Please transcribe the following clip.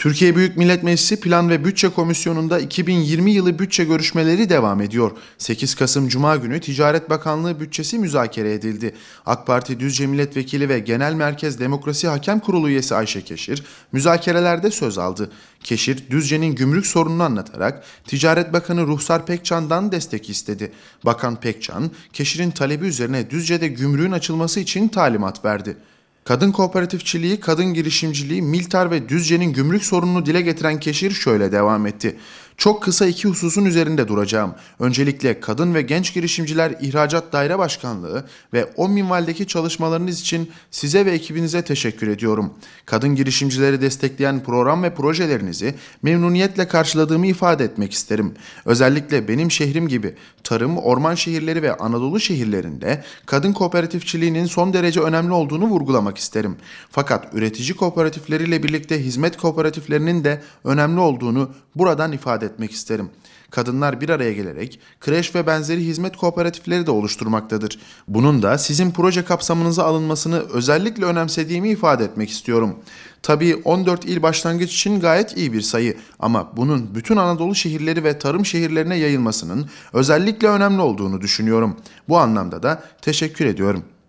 Türkiye Büyük Millet Meclisi Plan ve Bütçe Komisyonu'nda 2020 yılı bütçe görüşmeleri devam ediyor. 8 Kasım Cuma günü Ticaret Bakanlığı bütçesi müzakere edildi. AK Parti Düzce Milletvekili ve Genel Merkez Demokrasi Hakem Kurulu üyesi Ayşe Keşir müzakerelerde söz aldı. Keşir, Düzce'nin gümrük sorununu anlatarak Ticaret Bakanı Ruhsar Pekcan'dan destek istedi. Bakan Pekcan, Keşir'in talebi üzerine Düzce'de gümrüğün açılması için talimat verdi. Kadın kooperatifçiliği, kadın girişimciliği, Miltar ve Düzce'nin gümrük sorununu dile getiren Keşir şöyle devam etti. Çok kısa iki hususun üzerinde duracağım. Öncelikle Kadın ve Genç Girişimciler İhracat Daire Başkanlığı ve o minvaldeki çalışmalarınız için size ve ekibinize teşekkür ediyorum. Kadın girişimcileri destekleyen program ve projelerinizi memnuniyetle karşıladığımı ifade etmek isterim. Özellikle benim şehrim gibi tarım, orman şehirleri ve Anadolu şehirlerinde kadın kooperatifçiliğinin son derece önemli olduğunu vurgulamak isterim. Fakat üretici kooperatifleriyle birlikte hizmet kooperatiflerinin de önemli olduğunu buradan ifade etmek isterim. Kadınlar bir araya gelerek kreş ve benzeri hizmet kooperatifleri de oluşturmaktadır. Bunun da sizin proje kapsamınıza alınmasını özellikle önemsediğimi ifade etmek istiyorum. Tabii 14 il başlangıç için gayet iyi bir sayı ama bunun bütün Anadolu şehirleri ve tarım şehirlerine yayılmasının özellikle önemli olduğunu düşünüyorum. Bu anlamda da teşekkür ediyorum.''